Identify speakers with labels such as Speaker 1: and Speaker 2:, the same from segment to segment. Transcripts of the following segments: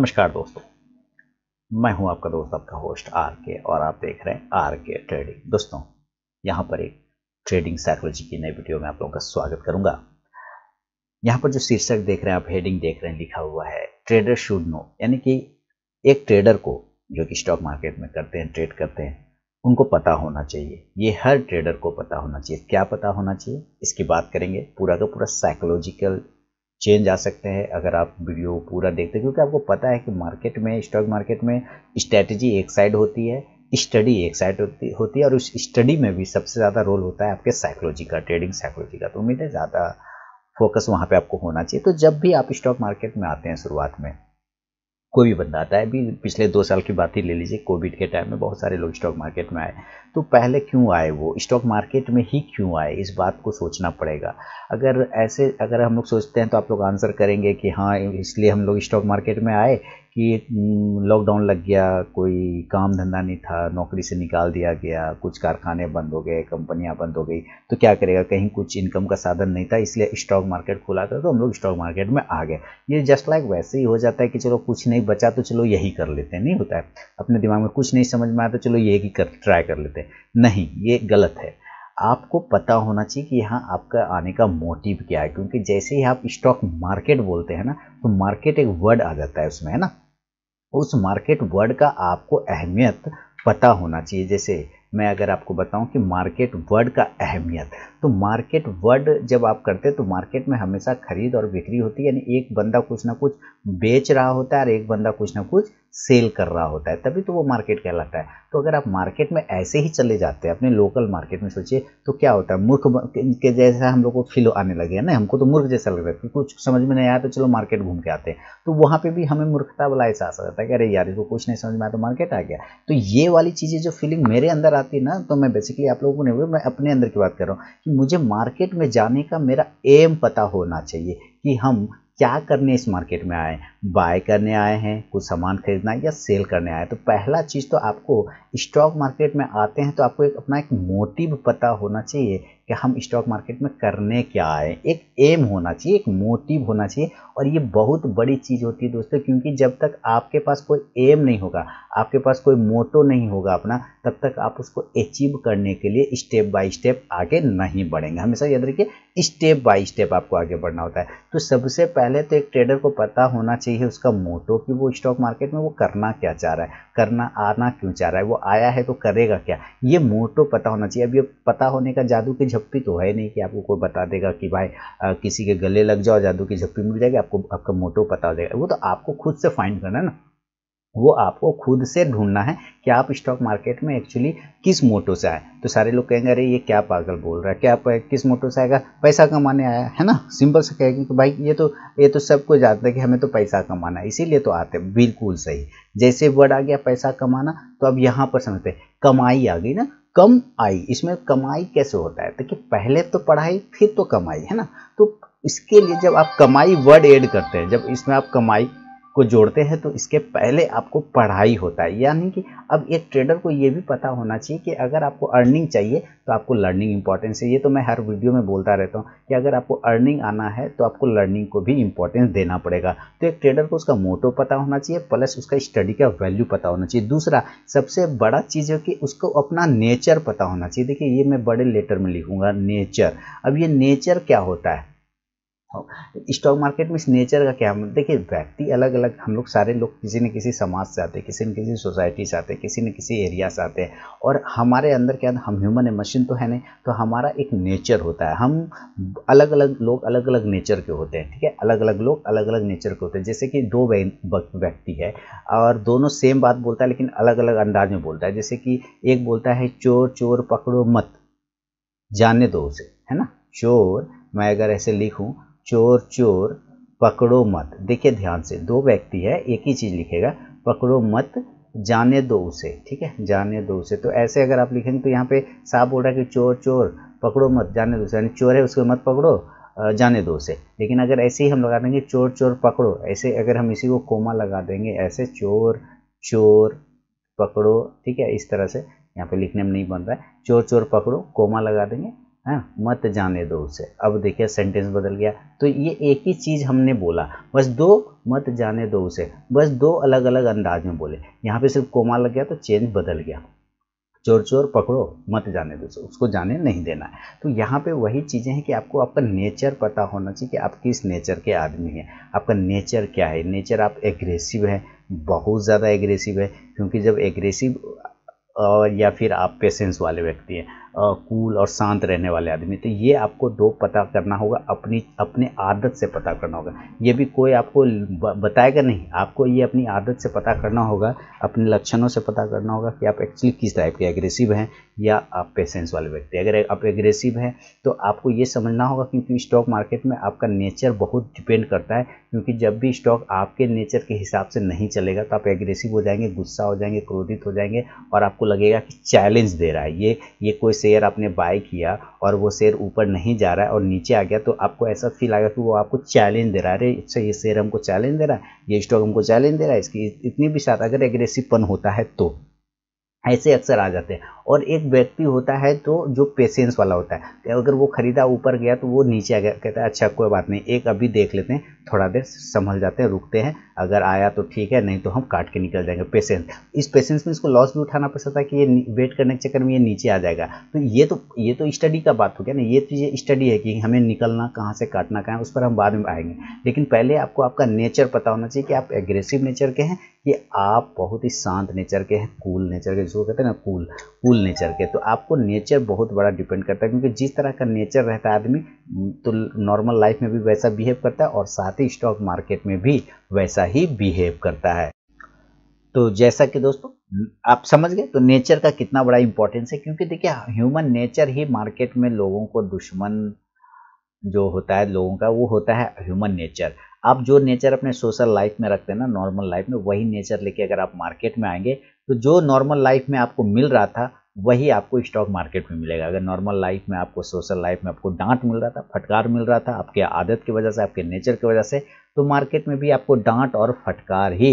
Speaker 1: नमस्कार दोस्तों मैं हूं आपका दोस्त आपका होस्ट आर के और आप देख रहे हैं आर के ट्रेडिंग दोस्तों यहां पर एक ट्रेडिंग साइकोलॉजी की नई वीडियो में आप लोगों का स्वागत करूंगा यहां पर जो शीर्षक देख रहे हैं आप हेडिंग देख रहे हैं लिखा हुआ है ट्रेडर शुड नो यानी कि एक ट्रेडर को जो कि स्टॉक मार्केट में करते हैं ट्रेड करते हैं उनको पता होना चाहिए ये हर ट्रेडर को पता होना चाहिए क्या पता होना चाहिए इसकी बात करेंगे पूरा का पूरा साइकोलॉजिकल चेंज आ सकते हैं अगर आप वीडियो पूरा देखते हैं क्योंकि आपको पता है कि मार्केट में स्टॉक मार्केट में स्ट्रैटेजी एक साइड होती है स्टडी एक साइड होती होती है और उस स्टडी में भी सबसे ज़्यादा रोल होता है आपके साइकोलॉजी का ट्रेडिंग साइकोलॉजी का तो उम्मीद है ज़्यादा फोकस वहाँ पे आपको होना चाहिए तो जब भी आप स्टॉक मार्केट में आते हैं शुरुआत में कोई भी बंदा आता है अभी पिछले दो साल की बात ही ले लीजिए कोविड के टाइम में बहुत सारे लोग स्टॉक मार्केट में आए तो पहले क्यों आए वो स्टॉक मार्केट में ही क्यों आए इस बात को सोचना पड़ेगा अगर ऐसे अगर हम लोग सोचते हैं तो आप लोग आंसर करेंगे कि हाँ इसलिए हम लोग स्टॉक मार्केट में आए कि लॉकडाउन लग गया कोई काम धंधा नहीं था नौकरी से निकाल दिया गया कुछ कारखाने बंद हो गए कंपनियां बंद हो गई तो क्या करेगा कहीं कुछ इनकम का साधन नहीं था इसलिए स्टॉक मार्केट खुला था तो हम लोग स्टॉक मार्केट में आ गए ये जस्ट लाइक वैसे ही हो जाता है कि चलो कुछ नहीं बचा तो चलो यही कर लेते हैं नहीं होता है अपने दिमाग में कुछ नहीं समझ में आया तो चलो यही कर ट्राई कर लेते हैं नहीं ये गलत है आपको पता होना चाहिए कि यहाँ आपका आने का मोटिव क्या है क्योंकि जैसे ही आप स्टॉक मार्केट बोलते हैं ना तो मार्केट एक वर्ड आ जाता है उसमें है ना उस मार्केट वर्ड का आपको अहमियत पता होना चाहिए जैसे मैं अगर आपको बताऊं कि मार्केट वर्ड का अहमियत तो मार्केट वर्ड जब आप करते हैं तो मार्केट में हमेशा खरीद और बिक्री होती है यानी एक बंदा कुछ ना कुछ बेच रहा होता है और एक बंदा कुछ ना कुछ सेल कर रहा होता है तभी तो वो मार्केट कहलाता है तो अगर आप मार्केट में ऐसे ही चले जाते हैं अपने लोकल मार्केट में सोचिए तो क्या होता है मूर्ख के जैसा हम लोग को फील आने लगे ना हमको तो मूर्ख जैसा लग रहा है कुछ समझ में नहीं आया तो चलो मार्केट घूम के आते हैं तो वहाँ पर भी हमें मूर्खता वाला एहसास आ जाता है कि अरे यार इसको कुछ नहीं समझ में आया तो मार्केट आ गया तो ये वाली चीज़ें जो फीलिंग मेरे अंदर आती ना तो मैं बेसिकली आप लोगों को नहीं मैं अपने अंदर की बात कर रहा हूँ कि मुझे मार्केट में जाने का मेरा एम पता होना चाहिए कि हम क्या करने इस मार्केट में आए बाय करने आए हैं कुछ सामान खरीदना या सेल करने आए तो पहला चीज़ तो आपको स्टॉक मार्केट में आते हैं तो आपको एक अपना एक मोटिव पता होना चाहिए कि हम स्टॉक मार्केट में करने क्या आए एक एम होना चाहिए एक मोटिव होना चाहिए और ये बहुत बड़ी चीज़ होती है दोस्तों क्योंकि जब तक आपके पास कोई एम नहीं होगा आपके पास कोई मोटो नहीं होगा अपना तब तक आप उसको अचीव करने के लिए स्टेप बाय स्टेप आगे नहीं बढ़ेंगे हमेशा याद रखिए स्टेप बाय स्टेप आपको आगे बढ़ना होता है तो सबसे पहले तो एक ट्रेडर को पता होना चाहिए उसका मोटो कि वो स्टॉक मार्केट में वो करना क्या चाह रहा है करना आना क्यों चाह रहा है वो आया है तो करेगा क्या ये मोटो पता होना चाहिए अब ये पता होने का जादू की झप्पी तो है नहीं कि आपको कोई बता देगा कि भाई आ, किसी के गले लग जाओ जादू की झप्पी मिल जाएगी आपको आपका मोटो पता हो जाएगा वो तो आपको खुद से फाइंड करना है ना वो आपको खुद से ढूंढना है कि आप स्टॉक मार्केट में एक्चुअली किस मोटो से आए तो सारे लोग कहेंगे अरे ये क्या पागल बोल रहा है क्या किस मोटो से आएगा पैसा कमाने आया है ना सिंपल से कहेंगे कि भाई ये तो ये तो सबको जानते हैं कि हमें तो पैसा कमाना है इसीलिए तो आते बिल्कुल सही जैसे वर्ड आ गया पैसा कमाना तो अब यहाँ पर समझते कमाई आ गई ना कम आई इसमें कमाई कैसे होता है देखिए पहले तो पढ़ाई फिर तो कमाई है ना तो इसके लिए जब आप कमाई वर्ड ऐड करते हैं जब इसमें आप कमाई को जोड़ते हैं तो इसके पहले आपको पढ़ाई होता है यानी कि अब एक ट्रेडर को ये भी पता होना चाहिए कि अगर आपको अर्निंग चाहिए तो आपको लर्निंग इंपॉर्टेंस है ये तो मैं हर वीडियो में बोलता रहता हूँ कि अगर आपको अर्निंग आना है तो आपको लर्निंग को भी इंपॉर्टेंस देना पड़ेगा तो एक ट्रेडर को उसका मोटो पता होना चाहिए प्लस उसका स्टडी का वैल्यू पता होना चाहिए दूसरा सबसे बड़ा चीज़ है कि उसको अपना नेचर पता होना चाहिए देखिए ये मैं बड़े लेटर में लिखूँगा नेचर अब ये नेचर क्या होता है स्टॉक हाँ। मार्केट तो में इस नेचर का क्या देखिए व्यक्ति अलग अलग हम लोग सारे लोग किसी न किसी समाज से आते हैं किसी न किसी सोसाइटी से आते हैं किसी न किसी एरिया से आते हैं और हमारे अंदर क्या हम ह्यूमन है मशीन तो है नहीं तो हमारा एक नेचर होता है हम अलग अलग लोग अलग अलग नेचर के होते हैं ठीक है अलग अलग लोग अलग अलग नेचर के होते हैं जैसे कि दो व्यक्ति है और दोनों सेम बात बोलता है लेकिन अलग अलग अंदाज में बोलता है जैसे कि एक बोलता है चोर चोर पकड़ो मत जाने दो उसे है ना चोर मैं अगर ऐसे लिखूँ चोर चोर पकड़ो मत देखिए ध्यान से दो व्यक्ति है एक ही चीज़ लिखेगा पकड़ो मत जाने दो उसे ठीक है जाने दो उसे तो ऐसे अगर आप लिखेंगे तो यहाँ पे साफ बोल रहा है कि चोर चोर पकड़ो मत जाने दो उसे यानी चोर है उसको मत पकड़ो जाने दो उसे लेकिन अगर ऐसे ही हम लगा देंगे चोर चोर पकड़ो ऐसे अगर हम इसी को कोमा लगा देंगे ऐसे चोर चोर पकड़ो ठीक है इस तरह से यहाँ पे लिखने में नहीं बन रहा है चोर चोर पकड़ो कोमा लगा देंगे है हाँ, मत जाने दो उसे अब देखिए सेंटेंस बदल गया तो ये एक ही चीज़ हमने बोला बस दो मत जाने दो उसे बस दो अलग अलग अंदाज में बोले यहाँ पे सिर्फ कोमा लग गया तो चेंज बदल गया चोर चोर पकड़ो मत जाने दो उसको जाने नहीं देना है तो यहाँ पे वही चीज़ें हैं कि आपको आपका नेचर पता होना चाहिए कि आप किस नेचर के आदमी हैं आपका नेचर क्या है नेचर आप एग्रेसिव हैं बहुत ज़्यादा एग्रेसिव है क्योंकि जब एग्रेसिव और या फिर आप पेशेंस वाले व्यक्ति हैं कूल और शांत रहने वाले आदमी तो ये आपको दो पता करना होगा अपनी अपने आदत से पता करना होगा ये भी कोई आपको बताएगा नहीं आपको ये अपनी आदत से पता करना होगा अपने लक्षणों से पता करना होगा कि आप एक्चुअली किस टाइप के एग्रेसिव हैं या आप पेशेंस वाले व्यक्ति अगर आप एग्रेसिव हैं तो आपको ये समझना होगा क्योंकि स्टॉक मार्केट में आपका नेचर बहुत डिपेंड करता है क्योंकि जब भी स्टॉक आपके नेचर के हिसाब से नहीं चलेगा तो आप एग्रेसिव हो जाएंगे गुस्सा हो जाएंगे क्रोधित हो जाएंगे और आपको लगेगा कि चैलेंज दे रहा है ये ये कोई शेयर आपने बाय किया और वो शेयर ऊपर नहीं जा रहा है और नीचे आ गया तो आपको ऐसा फील गया कि वो आपको चैलेंज दे रहा है अरे अच्छा ये शेयर हमको चैलेंज दे रहा है ये स्टॉक हमको चैलेंज दे रहा है इसकी इतनी भी साथ अगर एग्रेसिवपन होता है तो ऐसे अक्सर आ जाते हैं और एक व्यक्ति होता है तो जो पेशेंस वाला होता है अगर वो ख़रीदा ऊपर गया तो वो नीचे आ गया कहता है अच्छा कोई बात नहीं एक अभी देख लेते हैं थोड़ा देर संभल जाते हैं रुकते हैं अगर आया तो ठीक है नहीं तो हम काट के निकल जाएंगे पेशेंस इस पेशेंस में इसको लॉस भी उठाना पड़ सकता है कि ये वेट करने के चक्कर में ये नीचे आ जाएगा तो ये तो ये तो स्टडी का बात हो गया ना ये तो ये स्टडी है कि हमें निकलना कहाँ से काटना कहाँ है उस पर हम बाद में आएंगे लेकिन पहले आपको आपका नेचर पता होना चाहिए कि आप एग्रेसिव नेचर के हैं कि आप बहुत ही शांत नेचर के हैं कूल नेचर के जिसको कहते हैं ना कूल कूल नेचर के तो आपको नेचर बहुत बड़ा डिपेंड करता है क्योंकि जिस तरह का नेचर रहता है आदमी तो नॉर्मल लाइफ में भी वैसा बिहेव करता है और साथ ही स्टॉक मार्केट में भी वैसा ही बिहेव करता है तो जैसा कि दोस्तों आप समझ गए तो नेचर का कितना बड़ा इंपॉर्टेंस है क्योंकि देखिए ह्यूमन नेचर ही मार्केट में लोगों को दुश्मन जो होता है लोगों का वो होता है ह्यूमन नेचर आप जो नेचर अपने सोशल लाइफ में रखते हैं ना नॉर्मल लाइफ में वही नेचर लेके अगर आप मार्केट में आएंगे तो जो नॉर्मल लाइफ में आपको मिल रहा था वही आपको स्टॉक मार्केट में मिलेगा अगर नॉर्मल लाइफ में आपको सोशल लाइफ में आपको डांट मिल रहा था फटकार मिल रहा था आपके आदत की वजह से आपके नेचर की वजह से तो मार्केट में भी आपको डांट और फटकार ही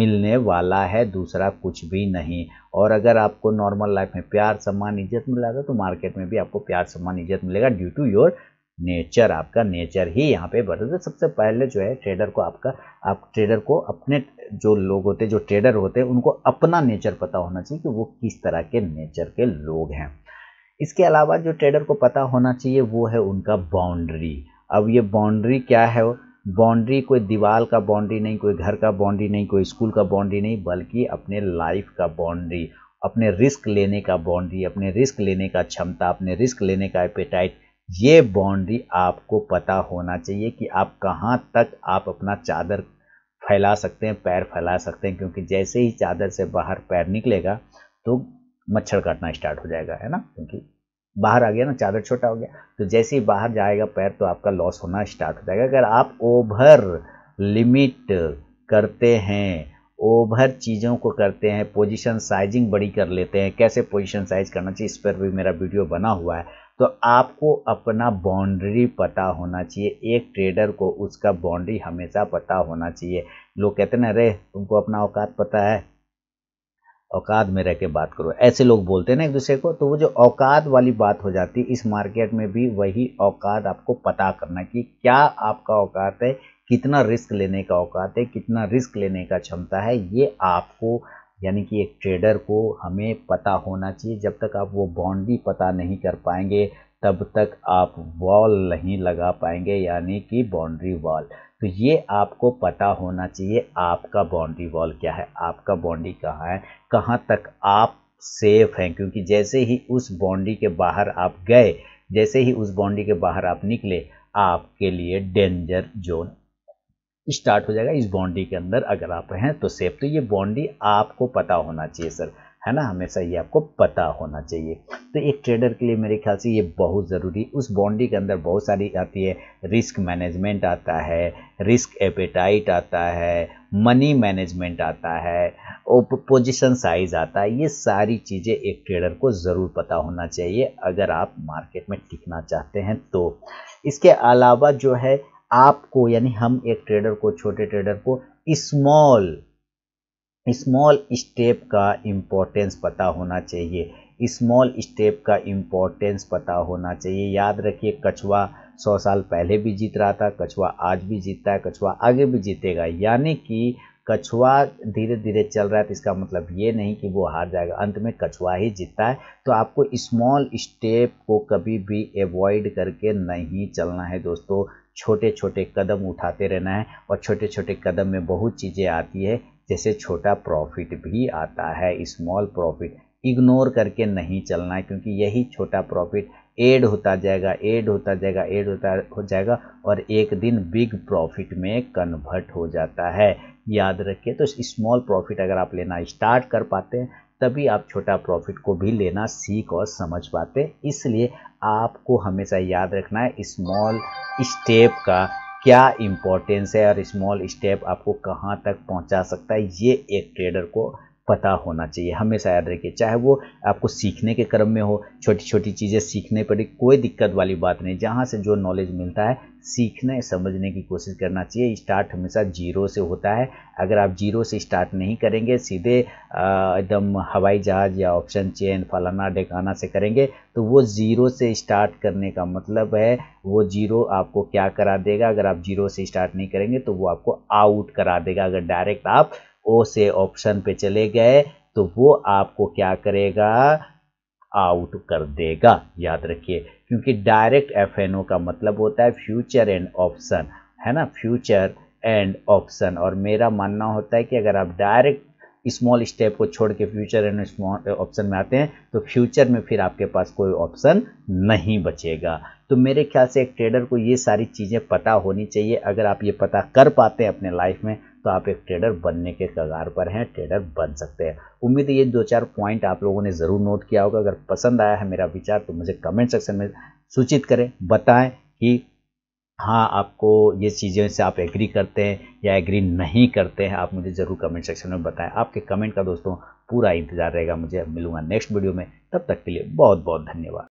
Speaker 1: मिलने वाला है दूसरा कुछ भी नहीं और अगर आपको नॉर्मल लाइफ में प्यार सम्मान इज्जत मिल रहा था तो मार्केट में भी आपको प्यार सम्मान इज्जत मिलेगा ड्यू टू योर नेचर आपका नेचर ही यहाँ पे बढ़ है तो सबसे पहले जो है ट्रेडर को आपका आप ट्रेडर को अपने जो लोग होते हैं जो ट्रेडर होते हैं उनको अपना नेचर पता होना चाहिए कि वो किस तरह के नेचर के लोग हैं इसके अलावा जो ट्रेडर को पता होना चाहिए वो है उनका बाउंड्री अब ये बाउंड्री क्या है बाउंड्री कोई दीवार का बाउंड्री नहीं कोई घर का बाउंड्री नहीं कोई स्कूल का बाउंड्री नहीं बल्कि अपने लाइफ का बाउंड्री अपने रिस्क लेने का बाउंड्री अपने रिस्क लेने का क्षमता अपने रिस्क लेने का एपेटाइट ये बाउंड्री आपको पता होना चाहिए कि आप कहाँ तक आप अपना चादर फैला सकते हैं पैर फैला सकते हैं क्योंकि जैसे ही चादर से बाहर पैर निकलेगा तो मच्छर काटना स्टार्ट हो जाएगा है ना क्योंकि बाहर आ गया ना चादर छोटा हो गया तो जैसे ही बाहर जाएगा पैर तो आपका लॉस होना स्टार्ट हो जाएगा अगर आप ओवर लिमिट करते हैं ओवर चीज़ों को करते हैं पोजीशन साइजिंग बड़ी कर लेते हैं कैसे पोजीशन साइज करना चाहिए इस पर भी मेरा वीडियो बना हुआ है तो आपको अपना बाउंड्री पता होना चाहिए एक ट्रेडर को उसका बाउंड्री हमेशा पता होना चाहिए लोग कहते ना रे तुमको अपना औकात पता है औकात में रह के बात करो ऐसे लोग बोलते हैं ना एक दूसरे को तो वो जो औकात वाली बात हो जाती है इस मार्केट में भी वही औकात आपको पता करना कि क्या आपका औकात है कितना रिस्क लेने का औकात है कितना रिस्क लेने का क्षमता है ये आपको यानी कि एक ट्रेडर को हमें पता होना चाहिए जब तक आप वो बाउंड्री पता नहीं कर पाएंगे तब तक आप वॉल नहीं लगा पाएंगे यानी कि बाउंड्री वॉल तो ये आपको पता होना चाहिए आपका बाउंड्री वॉल क्या है आपका बाउंड्री कहाँ है कहाँ तक आप सेफ हैं क्योंकि जैसे ही उस बाउंड्री के बाहर आप गए जैसे ही उस बाउंड्री के बाहर आप निकले आपके लिए डेंजर जोन स्टार्ट हो जाएगा इस बाउंड्री के अंदर अगर आप हैं तो सेफ तो ये बाउंड्री आपको पता होना चाहिए सर है ना हमेशा ये आपको पता होना चाहिए तो एक ट्रेडर के लिए मेरे ख्याल से ये बहुत ज़रूरी उस बाउंड्री के अंदर बहुत सारी आती है रिस्क मैनेजमेंट आता है रिस्क एपेटाइट आता है मनी मैनेजमेंट आता है पोजीशन साइज आता है ये सारी चीज़ें एक ट्रेडर को ज़रूर पता होना चाहिए अगर आप मार्केट में टिकना चाहते हैं तो इसके अलावा जो है आपको यानी हम एक ट्रेडर को छोटे ट्रेडर को स्मॉल स्मॉल स्टेप का इम्पोर्टेंस पता होना चाहिए स्मॉल स्टेप का इम्पोर्टेंस पता होना चाहिए याद रखिए कछुआ सौ साल पहले भी जीत रहा था कछुआ आज भी जीतता है कछुआ आगे भी जीतेगा यानी कि कछुआ धीरे धीरे चल रहा है तो इसका मतलब ये नहीं कि वो हार जाएगा अंत में कछुआ ही जीतता है तो आपको स्मॉल स्टेप को कभी भी एवॉइड करके नहीं चलना है दोस्तों छोटे छोटे कदम उठाते रहना है और छोटे छोटे कदम में बहुत चीज़ें आती है जैसे छोटा प्रॉफिट भी आता है स्मॉल प्रॉफिट इग्नोर करके नहीं चलना है क्योंकि यही छोटा प्रॉफिट एड होता जाएगा एड होता जाएगा एड होता हो जाएगा और एक दिन बिग प्रॉफिट में कन्वर्ट हो जाता है याद रखिए तो स्मॉल प्रॉफिट अगर आप लेना स्टार्ट कर पाते हैं तभी आप छोटा प्रॉफिट को भी लेना सीख और समझ पाते हैं इसलिए आपको हमेशा याद रखना है स्मॉल स्टेप का क्या इम्पोर्टेंस है और स्मॉल स्टेप आपको कहाँ तक पहुँचा सकता है ये एक ट्रेडर को पता होना चाहिए हमेशा याद रखिए चाहे वो आपको सीखने के क्रम में हो छोटी छोटी चीज़ें सीखने पर कोई दिक्कत वाली बात नहीं जहाँ से जो नॉलेज मिलता है सीखने समझने की कोशिश करना चाहिए स्टार्ट हमेशा जीरो से होता है अगर आप जीरो से स्टार्ट नहीं करेंगे सीधे एकदम हवाई जहाज़ या ऑप्शन चेन फलाना डेकाना से करेंगे तो वो ज़ीरो से स्टार्ट करने का मतलब है वो जीरो आपको क्या करा देगा अगर आप जीरो से स्टार्ट नहीं करेंगे तो वो आपको आउट करा देगा अगर डायरेक्ट आप ओ से ऑप्शन पर चले गए तो वो आपको क्या करेगा आउट कर देगा याद रखिए क्योंकि डायरेक्ट एफ का मतलब होता है फ्यूचर एंड ऑप्शन है ना फ्यूचर एंड ऑप्शन और मेरा मानना होता है कि अगर आप डायरेक्ट स्मॉल स्टेप को छोड़ के फ्यूचर एंड स्मॉल ऑप्शन में आते हैं तो फ्यूचर में फिर आपके पास कोई ऑप्शन नहीं बचेगा तो मेरे ख्याल से एक ट्रेडर को ये सारी चीज़ें पता होनी चाहिए अगर आप ये पता कर पाते हैं अपने लाइफ में तो आप एक ट्रेडर बनने के कगार पर हैं ट्रेडर बन सकते हैं उम्मीद है ये दो चार पॉइंट आप लोगों ने ज़रूर नोट किया होगा अगर पसंद आया है मेरा विचार तो मुझे कमेंट सेक्शन में सूचित करें बताएं कि हाँ आपको ये चीज़ें से आप एग्री करते हैं या एग्री नहीं करते हैं आप मुझे ज़रूर कमेंट सेक्शन में बताएं आपके कमेंट का दोस्तों पूरा इंतज़ार रहेगा मुझे मिलूंगा नेक्स्ट वीडियो में तब तक के लिए बहुत बहुत धन्यवाद